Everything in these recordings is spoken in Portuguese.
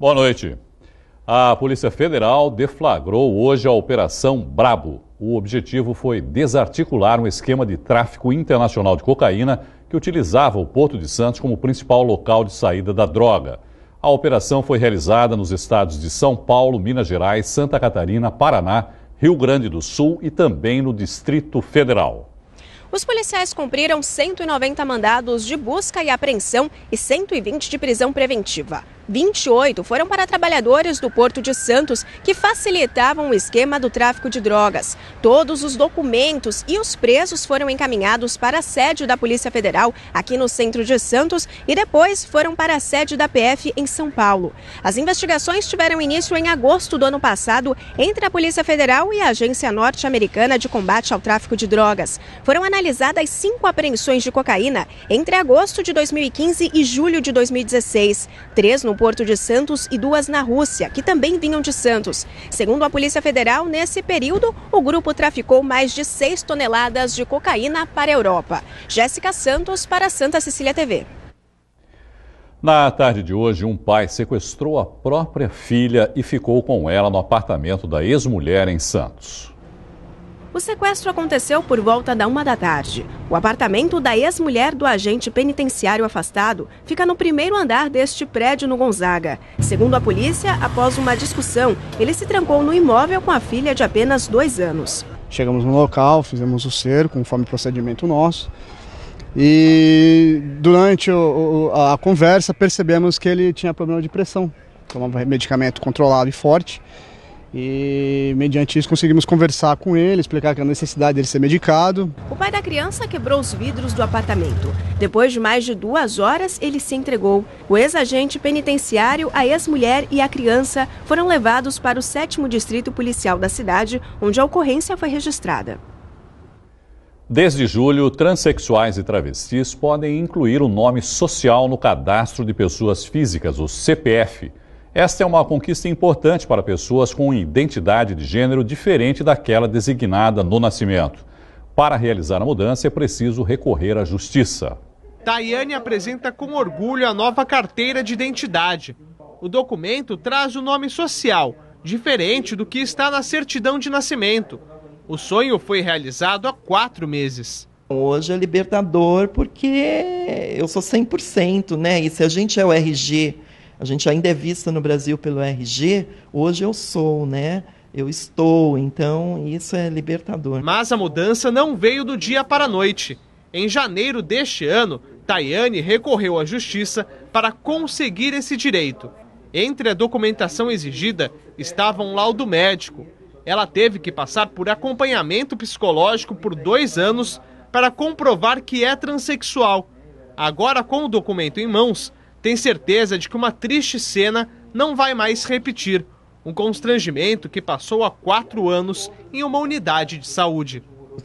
Boa noite. A Polícia Federal deflagrou hoje a Operação Brabo. O objetivo foi desarticular um esquema de tráfico internacional de cocaína que utilizava o Porto de Santos como principal local de saída da droga. A operação foi realizada nos estados de São Paulo, Minas Gerais, Santa Catarina, Paraná, Rio Grande do Sul e também no Distrito Federal. Os policiais cumpriram 190 mandados de busca e apreensão e 120 de prisão preventiva. 28 foram para trabalhadores do Porto de Santos que facilitavam o esquema do tráfico de drogas. Todos os documentos e os presos foram encaminhados para a sede da Polícia Federal aqui no centro de Santos e depois foram para a sede da PF em São Paulo. As investigações tiveram início em agosto do ano passado entre a Polícia Federal e a Agência Norte-Americana de Combate ao Tráfico de Drogas. Foram analisadas cinco apreensões de cocaína entre agosto de 2015 e julho de 2016, três no Porto de Santos e duas na Rússia, que também vinham de Santos. Segundo a Polícia Federal, nesse período, o grupo traficou mais de 6 toneladas de cocaína para a Europa. Jéssica Santos para Santa Cecília TV. Na tarde de hoje, um pai sequestrou a própria filha e ficou com ela no apartamento da ex-mulher em Santos. O sequestro aconteceu por volta da uma da tarde. O apartamento da ex-mulher do agente penitenciário afastado fica no primeiro andar deste prédio no Gonzaga. Segundo a polícia, após uma discussão, ele se trancou no imóvel com a filha de apenas dois anos. Chegamos no local, fizemos o cerco, conforme procedimento nosso. E durante a conversa percebemos que ele tinha problema de pressão, tomava medicamento controlado e forte. E, mediante isso, conseguimos conversar com ele, explicar que a necessidade dele ser medicado. O pai da criança quebrou os vidros do apartamento. Depois de mais de duas horas, ele se entregou. O ex-agente penitenciário, a ex-mulher e a criança foram levados para o 7 Distrito Policial da cidade, onde a ocorrência foi registrada. Desde julho, transexuais e travestis podem incluir o um nome social no cadastro de pessoas físicas, o CPF. Esta é uma conquista importante para pessoas com identidade de gênero diferente daquela designada no nascimento. Para realizar a mudança, é preciso recorrer à justiça. Daiane apresenta com orgulho a nova carteira de identidade. O documento traz o nome social, diferente do que está na certidão de nascimento. O sonho foi realizado há quatro meses. Hoje é libertador porque eu sou 100%, né? E se a gente é o RG a gente ainda é vista no Brasil pelo RG, hoje eu sou, né? Eu estou, então isso é libertador. Mas a mudança não veio do dia para a noite. Em janeiro deste ano, Tayane recorreu à justiça para conseguir esse direito. Entre a documentação exigida estava um laudo médico. Ela teve que passar por acompanhamento psicológico por dois anos para comprovar que é transexual. Agora, com o documento em mãos, tem certeza de que uma triste cena não vai mais repetir. Um constrangimento que passou há quatro anos em uma unidade de saúde.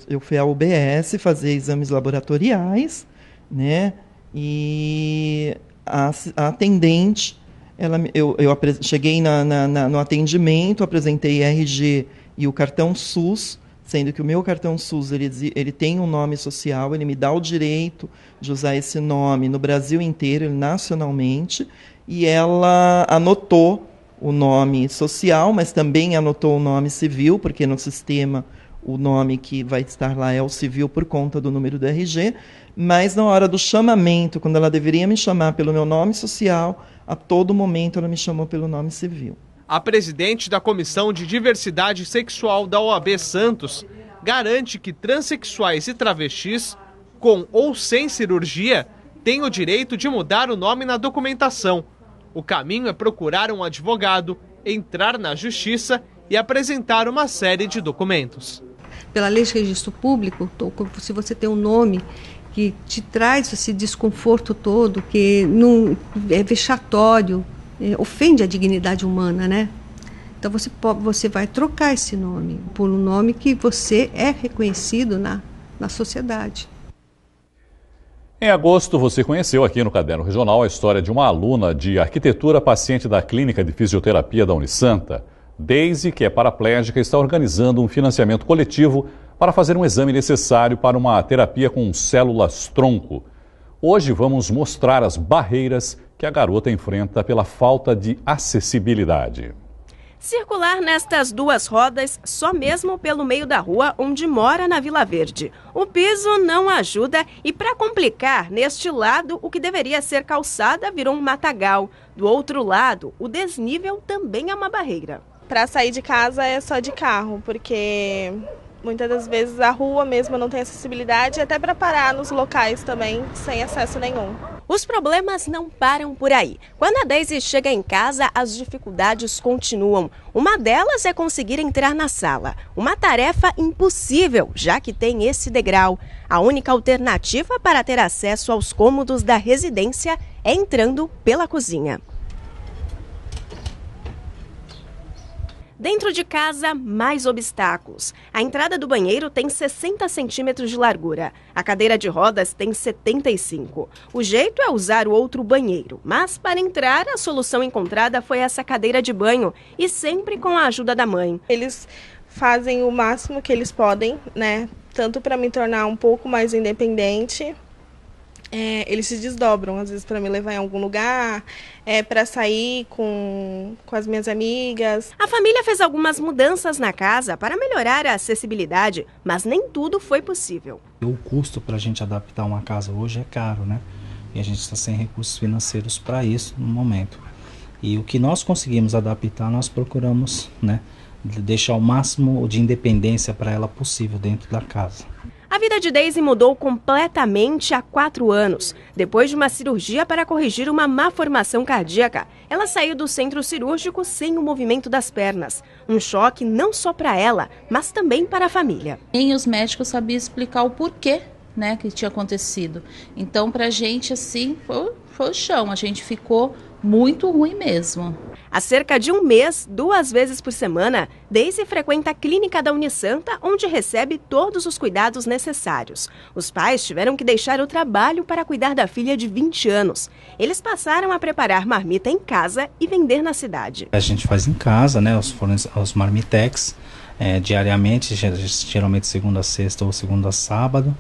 Eu fui à UBS fazer exames laboratoriais, né? E a, a atendente, ela, eu, eu cheguei na, na, na, no atendimento, apresentei RG e o cartão SUS sendo que o meu cartão SUS ele, ele tem um nome social, ele me dá o direito de usar esse nome no Brasil inteiro, nacionalmente, e ela anotou o nome social, mas também anotou o nome civil, porque no sistema o nome que vai estar lá é o civil por conta do número do RG, mas na hora do chamamento, quando ela deveria me chamar pelo meu nome social, a todo momento ela me chamou pelo nome civil. A presidente da Comissão de Diversidade Sexual da OAB Santos garante que transexuais e travestis, com ou sem cirurgia, têm o direito de mudar o nome na documentação. O caminho é procurar um advogado, entrar na justiça e apresentar uma série de documentos. Pela lei de registro público, se você tem um nome que te traz esse desconforto todo, que não é vexatório, é, ofende a dignidade humana, né? Então você, pode, você vai trocar esse nome por um nome que você é reconhecido na, na sociedade. Em agosto, você conheceu aqui no Caderno Regional a história de uma aluna de arquitetura paciente da Clínica de Fisioterapia da Unisanta. Daisy, que é paraplégica, está organizando um financiamento coletivo para fazer um exame necessário para uma terapia com células tronco. Hoje vamos mostrar as barreiras que a garota enfrenta pela falta de acessibilidade. Circular nestas duas rodas só mesmo pelo meio da rua onde mora na Vila Verde. O piso não ajuda e, para complicar, neste lado o que deveria ser calçada virou um matagal. Do outro lado, o desnível também é uma barreira. Para sair de casa é só de carro, porque Muitas das vezes a rua mesmo não tem acessibilidade, até para parar nos locais também, sem acesso nenhum. Os problemas não param por aí. Quando a Daisy chega em casa, as dificuldades continuam. Uma delas é conseguir entrar na sala. Uma tarefa impossível, já que tem esse degrau. A única alternativa para ter acesso aos cômodos da residência é entrando pela cozinha. Dentro de casa, mais obstáculos. A entrada do banheiro tem 60 centímetros de largura. A cadeira de rodas tem 75. O jeito é usar o outro banheiro, mas para entrar, a solução encontrada foi essa cadeira de banho e sempre com a ajuda da mãe. Eles fazem o máximo que eles podem, né? Tanto para me tornar um pouco mais independente, é, eles se desdobram, às vezes para me levar em algum lugar, é, para sair com, com as minhas amigas. A família fez algumas mudanças na casa para melhorar a acessibilidade, mas nem tudo foi possível. O custo para a gente adaptar uma casa hoje é caro, né? E a gente está sem recursos financeiros para isso no momento. E o que nós conseguimos adaptar, nós procuramos, né? Deixar o máximo de independência para ela possível dentro da casa. A vida de Daisy mudou completamente há quatro anos, depois de uma cirurgia para corrigir uma má formação cardíaca. Ela saiu do centro cirúrgico sem o movimento das pernas. Um choque não só para ela, mas também para a família. Nem os médicos sabiam explicar o porquê né, que tinha acontecido. Então, para a gente, assim, foi, foi o chão. A gente ficou muito ruim mesmo. Há cerca de um mês, duas vezes por semana, Daisy frequenta a clínica da Unisanta, onde recebe todos os cuidados necessários. Os pais tiveram que deixar o trabalho para cuidar da filha de 20 anos. Eles passaram a preparar marmita em casa e vender na cidade. A gente faz em casa, né, os, os marmitex, é, diariamente, geralmente segunda a sexta ou segunda a sábado.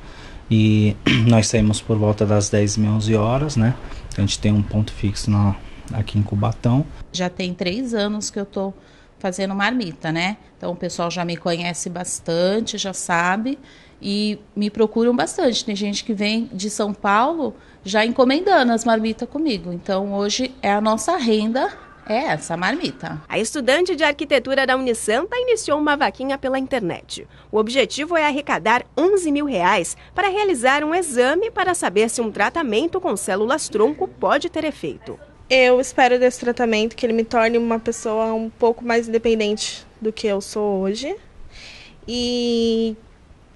E nós saímos por volta das 10 e 11 horas, né? A gente tem um ponto fixo na, aqui em Cubatão. Já tem três anos que eu estou fazendo marmita, né? Então o pessoal já me conhece bastante, já sabe e me procuram bastante. Tem gente que vem de São Paulo já encomendando as marmitas comigo. Então hoje é a nossa renda é essa marmita. A estudante de arquitetura da Unisanta iniciou uma vaquinha pela internet. O objetivo é arrecadar 11 mil reais para realizar um exame para saber se um tratamento com células tronco pode ter efeito. Eu espero desse tratamento que ele me torne uma pessoa um pouco mais independente do que eu sou hoje. E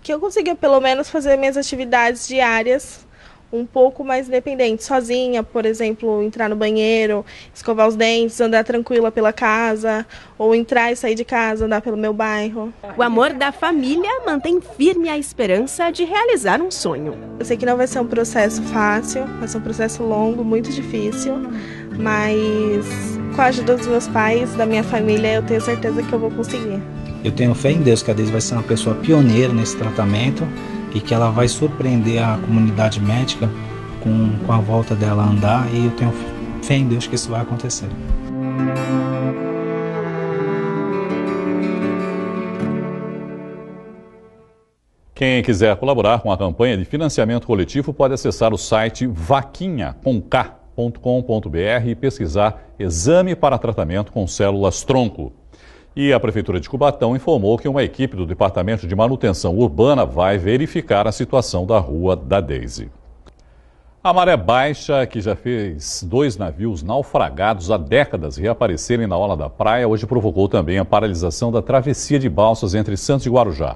que eu consiga pelo menos fazer minhas atividades diárias um pouco mais independente, sozinha, por exemplo, entrar no banheiro, escovar os dentes, andar tranquila pela casa, ou entrar e sair de casa, andar pelo meu bairro. O amor da família mantém firme a esperança de realizar um sonho. Eu sei que não vai ser um processo fácil, vai ser um processo longo, muito difícil mas com a ajuda dos meus pais, da minha família, eu tenho certeza que eu vou conseguir. Eu tenho fé em Deus que a Deise vai ser uma pessoa pioneira nesse tratamento e que ela vai surpreender a comunidade médica com, com a volta dela a andar e eu tenho fé em Deus que isso vai acontecer. Quem quiser colaborar com a campanha de financiamento coletivo pode acessar o site K www.exame.com.br e pesquisar Exame para Tratamento com Células Tronco. E a Prefeitura de Cubatão informou que uma equipe do Departamento de Manutenção Urbana vai verificar a situação da Rua da Deise. A maré baixa, que já fez dois navios naufragados há décadas reaparecerem na orla da praia, hoje provocou também a paralisação da travessia de balsas entre Santos e Guarujá.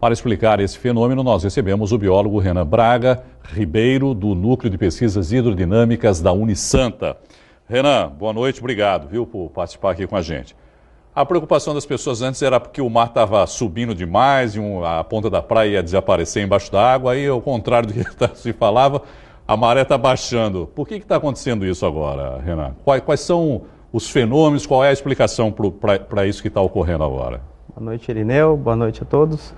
Para explicar esse fenômeno, nós recebemos o biólogo Renan Braga Ribeiro, do Núcleo de Pesquisas Hidrodinâmicas da Unisanta. Renan, boa noite, obrigado viu, por participar aqui com a gente. A preocupação das pessoas antes era porque o mar estava subindo demais, e a ponta da praia ia desaparecer embaixo da água, aí, ao contrário do que tá, se falava, a maré está baixando. Por que está acontecendo isso agora, Renan? Quais, quais, são os fenômenos, qual é a explicação para isso que está ocorrendo agora? Boa noite, Irineu, boa noite a todos.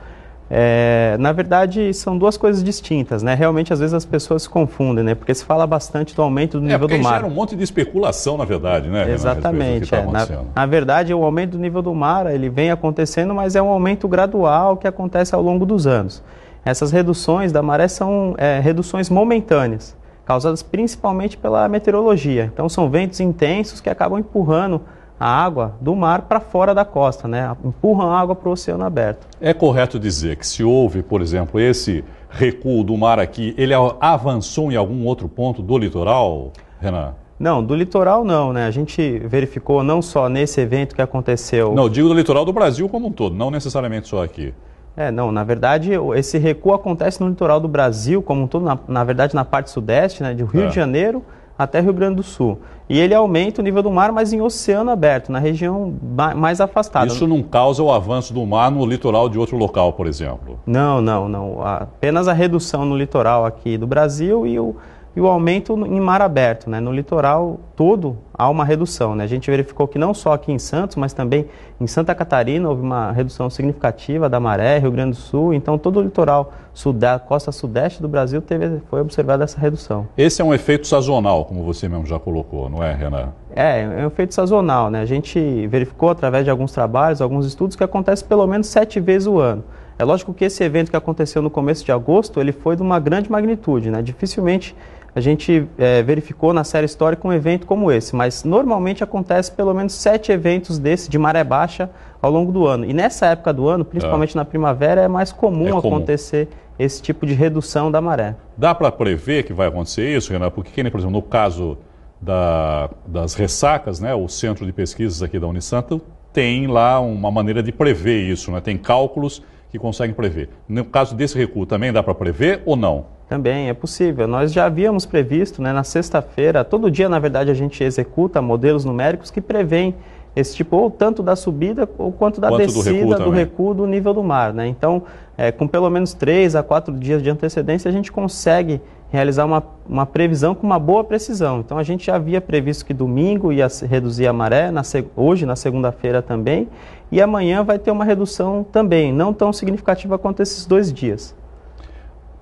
É, na verdade, são duas coisas distintas, né? Realmente, às vezes as pessoas se confundem, né? Porque se fala bastante do aumento do é, nível do mar. Era um monte de especulação, na verdade, né? Exatamente. Tá é. na, na, verdade, o aumento do nível do mar ele vem acontecendo, mas é um aumento gradual que acontece ao longo dos anos. Essas reduções da maré são é, reduções momentâneas, causadas principalmente pela meteorologia. Então, são ventos intensos que acabam empurrando a água do mar para fora da costa, né? empurram a água para o oceano aberto. É correto dizer que se houve, por exemplo, esse recuo do mar aqui, ele avançou em algum outro ponto do litoral, Renan? Não, do litoral não, né? A gente verificou não só nesse evento que aconteceu. Não, digo do litoral do Brasil como um todo, não necessariamente só aqui. É, não, na verdade, esse recuo acontece no litoral do Brasil como um todo, na, na verdade na parte sudeste, né, do Rio é. de Janeiro até Rio Grande do Sul. E ele aumenta o nível do mar, mas em oceano aberto, na região mais afastada. Isso não causa o avanço do mar no litoral de outro local, por exemplo? Não, não, não. Apenas a redução no litoral aqui do Brasil e o, e o aumento em mar aberto. Né? No litoral todo há uma redução. Né? A gente verificou que não só aqui em Santos, mas também em Santa Catarina houve uma redução significativa da maré, Rio Grande do Sul. Então, todo o litoral sul da costa sudeste do Brasil teve, foi observada essa redução. Esse é um efeito sazonal, como você mesmo já colocou, não é, Renan? É, é um efeito sazonal. Né? A gente verificou através de alguns trabalhos, alguns estudos, que acontece pelo menos sete vezes o ano. É lógico que esse evento que aconteceu no começo de agosto, ele foi de uma grande magnitude, né? Dificilmente a gente é, verificou na série histórica um evento como esse, mas normalmente acontece pelo menos sete eventos desse de maré baixa ao longo do ano. E nessa época do ano, principalmente ah. na primavera, é mais comum, é comum acontecer esse tipo de redução da maré. Dá para prever que vai acontecer isso, Renato? Porque, por exemplo, no caso da, das ressacas, né, o centro de pesquisas aqui da Unisanto tem lá uma maneira de prever isso, né? tem cálculos que conseguem prever. No caso desse recuo também dá para prever ou não? Também é possível. Nós já havíamos previsto né, na sexta-feira, todo dia, na verdade, a gente executa modelos numéricos que prevêem esse tipo, ou tanto da subida ou quanto da quanto descida, do recuo, do, recuo do nível do mar. Né? Então, é, com pelo menos 3 a 4 dias de antecedência, a gente consegue realizar uma, uma previsão com uma boa precisão. Então, a gente já havia previsto que domingo ia reduzir a maré, na, hoje, na segunda-feira também, e amanhã vai ter uma redução também, não tão significativa quanto esses dois dias.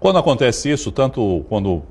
Quando acontece isso, tanto quando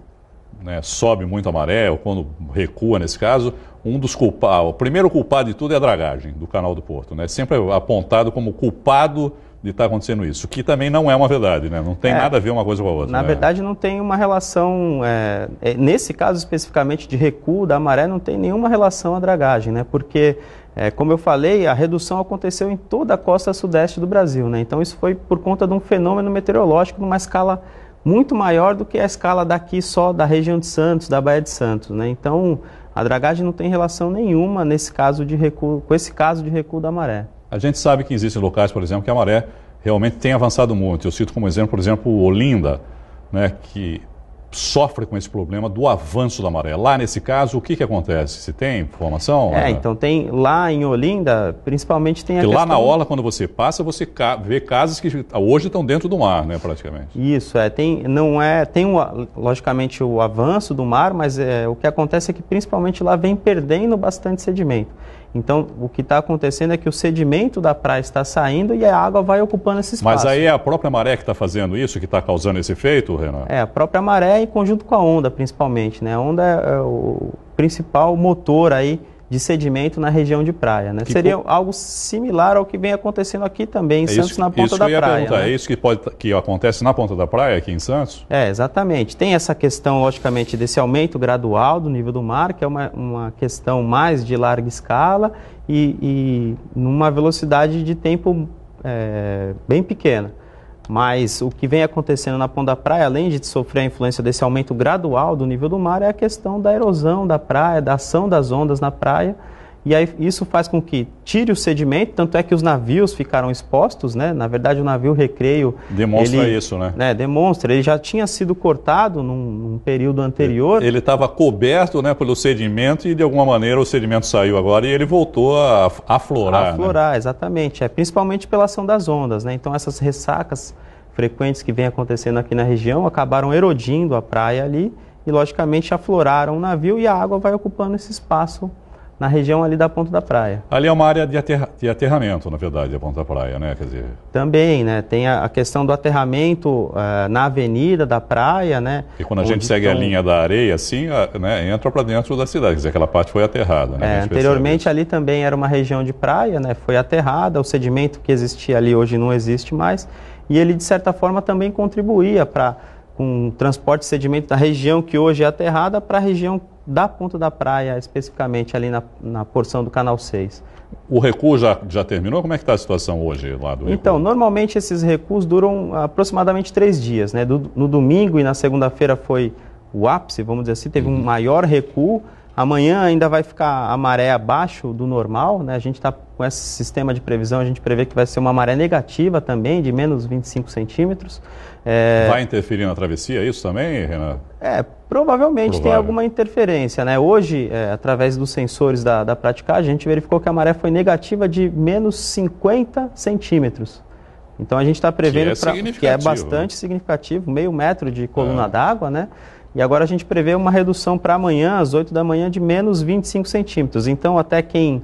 né, sobe muito a maré, ou quando recua nesse caso, um dos culpados, o primeiro culpado de tudo é a dragagem do canal do Porto, né? Sempre apontado como culpado de estar tá acontecendo isso, que também não é uma verdade, né? Não tem é, nada a ver uma coisa com a outra. Na né? verdade, não tem uma relação, é, é, nesse caso especificamente de recuo da maré, não tem nenhuma relação à dragagem, né? Porque, é, como eu falei, a redução aconteceu em toda a costa sudeste do Brasil, né? Então isso foi por conta de um fenômeno meteorológico numa escala muito maior do que a escala daqui só da região de Santos, da Baía de Santos. Né? Então, a dragagem não tem relação nenhuma nesse caso de recuo, com esse caso de recuo da maré. A gente sabe que existem locais, por exemplo, que a maré realmente tem avançado muito. Eu cito como exemplo, por exemplo, Olinda, né, que sofre com esse problema do avanço da maré. Lá nesse caso, o que, que acontece? Se tem formação? É, é, então tem lá em Olinda, principalmente tem a Porque questão... lá na aula quando você passa, você ca... vê casas que hoje estão dentro do mar, né, praticamente. Isso, é, tem, não é, tem um, logicamente o avanço do mar, mas é, o que acontece é que principalmente lá vem perdendo bastante sedimento. Então, o que está acontecendo é que o sedimento da praia está saindo e a água vai ocupando esse espaço. Mas aí é a própria maré que está fazendo isso, que está causando esse efeito, Renan? É, a própria maré em conjunto com a onda, principalmente. Né? A onda é, é o principal motor aí de sedimento na região de praia. Né? Seria algo similar ao que vem acontecendo aqui também, em é Santos, que, na ponta da praia. Né? É isso que, pode, tá, que acontece na ponta da praia, aqui em Santos? É, exatamente. Tem essa questão, logicamente, desse aumento gradual do nível do mar, que é uma, uma questão mais de larga escala e, e numa velocidade de tempo é, bem pequena. Mas o que vem acontecendo na Ponta Praia, além de sofrer a influência desse aumento gradual do nível do mar, é a questão da erosão da praia, da ação das ondas na praia e aí isso faz com que tire o sedimento, tanto é que os navios ficaram expostos, né? Na verdade, o navio recreio... Demonstra ele, isso, né? né? Demonstra. Ele já tinha sido cortado num, num período anterior. Ele estava coberto né, pelo sedimento e, de alguma maneira, o sedimento saiu agora e ele voltou a aflorar. A aflorar, né? exatamente. É, principalmente pela ação das ondas, né? Então, essas ressacas frequentes que vêm acontecendo aqui na região acabaram erodindo a praia ali e, logicamente, afloraram o navio e a água vai ocupando esse espaço na região ali da Ponta da Praia. Ali é uma área de, aterra de aterramento, na verdade, a Ponta da Praia, né? Quer dizer... Também, né? Tem a, a questão do aterramento uh, na avenida da praia, né? E quando a gente segue estão... a linha da areia, assim, a, né, entra para dentro da cidade, quer dizer, aquela parte foi aterrada, né? É, anteriormente ali também era uma região de praia, né? Foi aterrada, o sedimento que existia ali hoje não existe mais, e ele, de certa forma, também contribuía para com transporte de sedimento da região que hoje é aterrada para a região da Ponta da Praia, especificamente ali na, na porção do Canal 6. O recuo já, já terminou? Como é que está a situação hoje lá do recuo? Então, normalmente esses recuos duram aproximadamente três dias. Né? Do, no domingo e na segunda-feira foi o ápice, vamos dizer assim, teve uhum. um maior recuo. Amanhã ainda vai ficar a maré abaixo do normal, né? A gente está com esse sistema de previsão, a gente prevê que vai ser uma maré negativa também, de menos 25 centímetros. É... Vai interferir na travessia isso também, Renan? É, provavelmente Provável. tem alguma interferência, né? Hoje, é, através dos sensores da, da praticagem, a gente verificou que a maré foi negativa de menos 50 centímetros. Então a gente está prevendo que é, pra, que é né? bastante significativo, meio metro de coluna é. d'água, né? E agora a gente prevê uma redução para amanhã, às 8 da manhã, de menos 25 centímetros. Então, até quem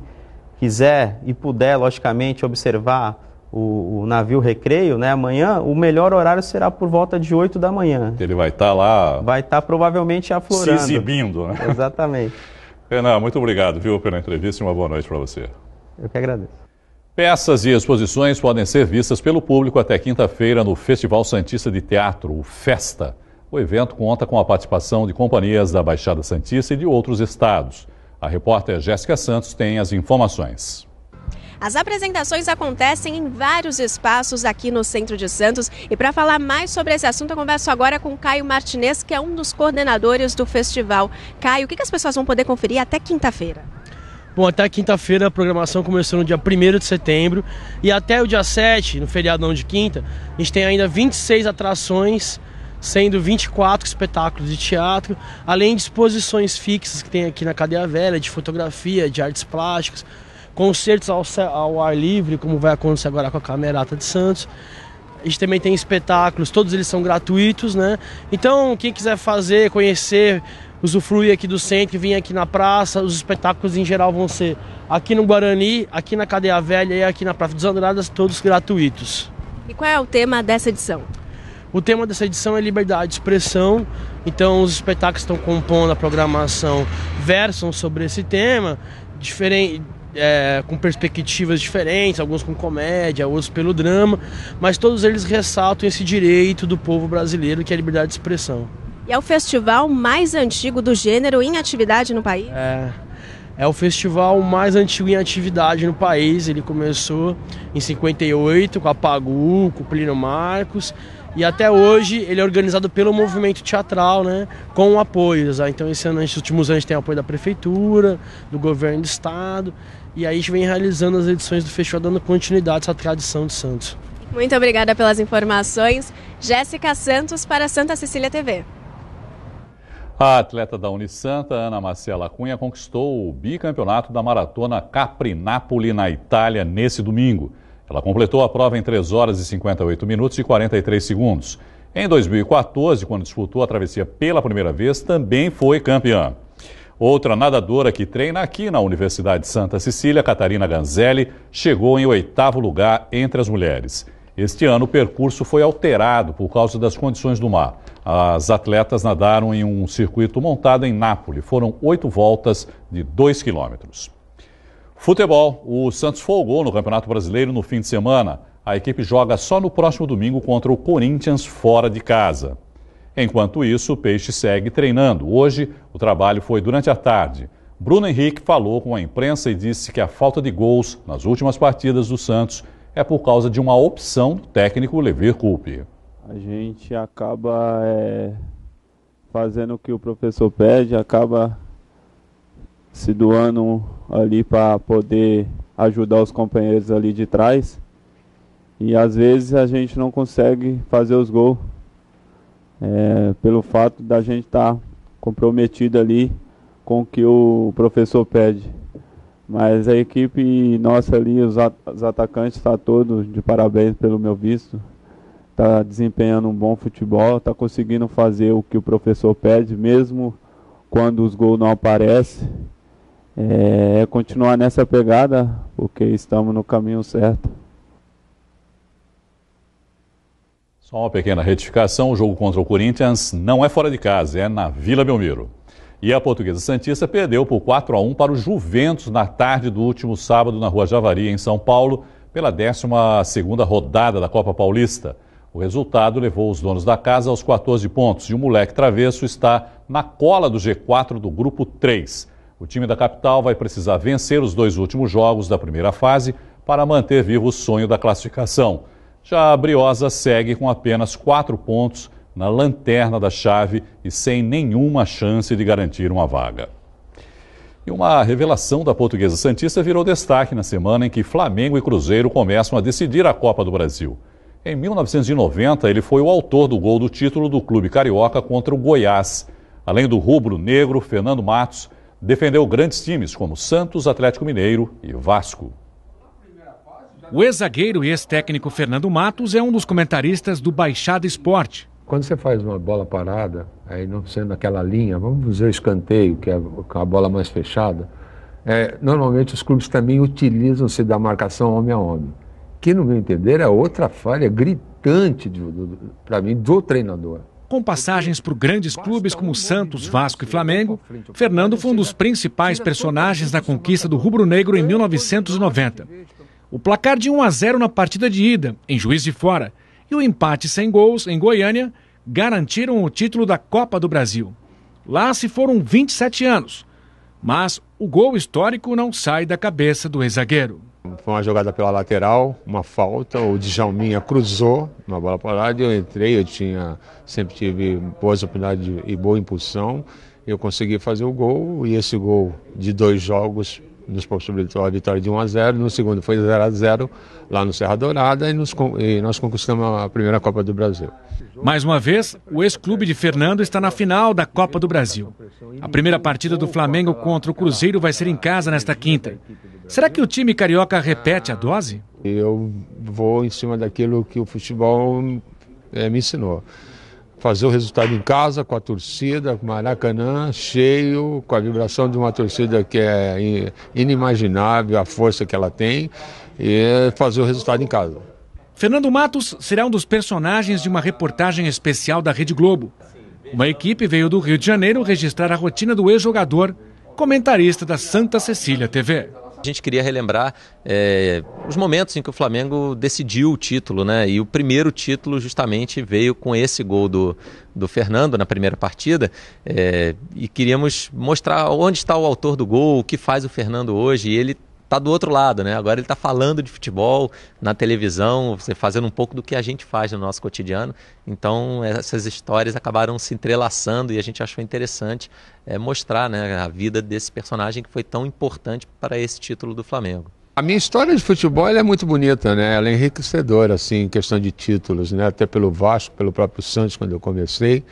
quiser e puder, logicamente, observar o, o, navio recreio, né, amanhã, o melhor horário será por volta de 8 da manhã. Ele vai estar tá lá... Vai estar tá, provavelmente aflorando. Se exibindo, né? Exatamente. Renan, muito obrigado, viu, pela entrevista e uma boa noite para você. Eu que agradeço. Peças e exposições podem ser vistas pelo público até quinta-feira no Festival Santista de Teatro, o Festa. O evento conta com a participação de companhias da Baixada Santista e de outros estados. A repórter Jéssica Santos tem as informações. As apresentações acontecem em vários espaços aqui no centro de Santos. E para falar mais sobre esse assunto, eu converso agora com Caio Martinez, que é um dos coordenadores do festival. Caio, o que, as pessoas vão poder conferir até quinta-feira? Bom, até quinta-feira a programação começou no dia 1 de setembro e até o dia 7, no feriadão de quinta, a gente tem ainda 26 atrações sendo 24 espetáculos de teatro, além de exposições fixas que tem aqui na Cadeia Velha, de fotografia, de artes plásticas, concertos ao, ao ar livre, como vai acontecer agora com a Camerata de Santos. A gente também tem espetáculos, todos eles são gratuitos, né? Então, quem quiser fazer, conhecer, usufruir aqui do centro, vir aqui na praça, os espetáculos em geral vão ser aqui no Guarani, aqui na Cadeia Velha e aqui na Praça dos Andradas, todos gratuitos. E qual é o tema dessa edição? O tema dessa edição é liberdade de expressão, então os espetáculos que estão compondo a programação versam sobre esse tema, diferente, é, com perspectivas diferentes, alguns com comédia, outros pelo drama, mas todos eles ressaltam esse direito do povo brasileiro que é a liberdade de expressão. E é o festival mais antigo do gênero em atividade no país? É. É o festival mais antigo em atividade no país. Ele começou em 58 com a Pagu, com o Plínio Marcos e até hoje ele é organizado pelo movimento teatral, né? Com apoios. Tá? Então, esse ano, esses últimos anos, tem apoio da prefeitura, do governo do estado. E aí a gente vem realizando as edições do festival, dando continuidade à tradição de Santos. Muito obrigada pelas informações. Jéssica Santos para Santa Cecília TV. A atleta da Unisanta, Ana Marcela Cunha, conquistou o bicampeonato da maratona Napoli na Itália nesse domingo. Ela completou a prova em 3 horas e 58 minutos e 43 segundos. Em 2014, quando disputou a travessia pela primeira vez, também foi campeã. Outra nadadora que treina aqui na Universidade Santa Cecília, Catarina Ganzelli, chegou em oitavo lugar entre as mulheres. Este ano o percurso foi alterado por causa das condições do mar. As atletas nadaram em um circuito montado em Nápoles. Foram oito voltas de dois quilômetros. Futebol. O Santos folgou no Campeonato Brasileiro no fim de semana. A equipe joga só no próximo domingo contra o Corinthians fora de casa. Enquanto isso, o Peixe segue treinando. Hoje, o trabalho foi durante a tarde. Bruno Henrique falou com a imprensa e disse que a falta de gols nas últimas partidas do Santos é por causa de uma opção do técnico Lever Coupe. A gente acaba é, fazendo o que o professor pede, acaba se doando ali para poder ajudar os companheiros ali de trás. E às vezes a gente não consegue fazer os gols é, pelo fato da gente estar tá comprometido ali com o que o professor pede. Mas a equipe nossa ali, os, at os atacantes, está todos de parabéns pelo meu visto. Está desempenhando um bom futebol, está conseguindo fazer o que o professor pede, mesmo quando os gols não aparecem é, continuar nessa pegada, porque estamos no caminho certo. Só uma pequena retificação: o jogo contra o Corinthians não é fora de casa, é na Vila Belmiro. E a Portuguesa Santista perdeu por 4 a 1 para o Juventus na tarde do último sábado na Rua Javari, em São Paulo, pela 12 rodada da Copa Paulista. O resultado levou os donos da casa aos 14 pontos e o moleque travesso está na cola do G4 do grupo 3. O time da capital vai precisar vencer os dois últimos jogos da primeira fase para manter vivo o sonho da classificação. Já a Briosa segue com apenas quatro pontos na lanterna da chave e sem nenhuma chance de garantir uma vaga. E uma revelação da portuguesa Santista virou destaque na semana em que Flamengo e Cruzeiro começam a decidir a Copa do Brasil. Em 1990, ele foi o autor do gol do título do clube carioca contra o Goiás. Além do rubro negro, Fernando Matos defendeu grandes times como Santos, Atlético Mineiro e Vasco. O ex-zagueiro e ex-técnico Fernando Matos é um dos comentaristas do Baixada Esporte. Quando você faz uma bola parada, aí não sendo aquela linha, vamos dizer o escanteio, que é a bola mais fechada, é, normalmente os clubes também utilizam-se da marcação homem a homem. Que, no meu entender, é outra falha gritante, para mim, do treinador. Com passagens por grandes clubes como Santos, Vasco e Flamengo, Fernando foi um dos principais personagens da conquista do rubro-negro em 1990. O placar de 1 a 0 na partida de ida, em Juiz de Fora, e o empate sem gols em Goiânia garantiram o título da Copa do Brasil. Lá se foram 27 anos, mas o gol histórico não sai da cabeça do ex-zagueiro. Foi uma jogada pela lateral, uma falta, o Djalminha cruzou uma bola parada, e eu entrei, eu tinha, sempre tive boas oportunidades e boa impulsão, eu consegui fazer o gol e esse gol de dois jogos nos possibilitou a vitória de 1 a 0, no segundo foi 0 a 0 lá no Serra Dourada e, nos, e nós conquistamos a primeira Copa do Brasil. Mais uma vez, o ex-clube de Fernando está na final da Copa do Brasil. A primeira partida do Flamengo contra o Cruzeiro vai ser em casa nesta quinta. Será que o time carioca repete a dose? Eu vou em cima daquilo que o futebol é, me ensinou. Fazer o resultado em casa, com a torcida, com o Maracanã cheio, com a vibração de uma torcida que é inimaginável, a força que ela tem, e fazer o resultado em casa. Fernando Matos será um dos personagens de uma reportagem especial da Rede Globo. Uma equipe veio do Rio de Janeiro registrar a rotina do ex-jogador, comentarista da Santa Cecília TV. A gente queria relembrar é, os momentos em que o Flamengo decidiu o título, né? E o primeiro título justamente veio com esse gol do, do Fernando na primeira partida. É, e queríamos mostrar onde está o autor do gol, o que faz o Fernando hoje. E ele tá do outro lado, né? Agora ele tá falando de futebol na televisão, você fazendo um pouco do que a gente faz no nosso cotidiano. Então essas histórias acabaram se entrelaçando e a gente achou interessante é, mostrar né, a vida desse personagem que foi tão importante para esse título do Flamengo. A minha história de futebol é muito bonita, né? Ela é enriquecedora, assim, em questão de títulos, né? Até pelo Vasco, pelo próprio Santos, quando eu comecei.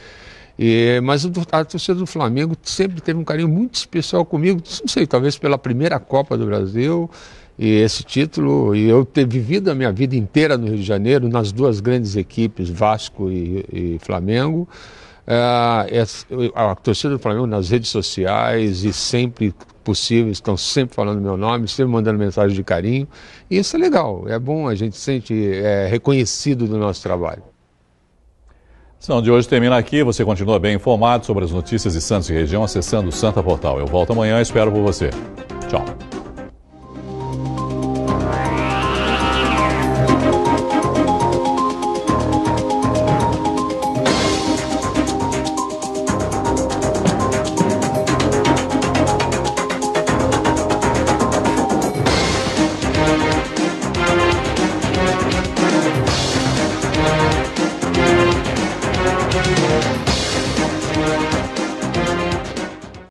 E, mas a torcida do Flamengo sempre teve um carinho muito especial comigo, não sei, talvez pela primeira Copa do Brasil e esse título, e eu ter vivido a minha vida inteira no Rio de Janeiro, nas duas grandes equipes, Vasco e, e Flamengo. Uh, a torcida do Flamengo nas redes sociais e sempre possível, estão sempre falando meu nome, sempre mandando mensagem de carinho. E isso é legal, é bom, a gente sente é, reconhecido do nosso trabalho edição de hoje termina aqui. Você continua bem informado sobre as notícias de Santos e região acessando o Santa Portal. Eu volto amanhã, espero por você. Tchau.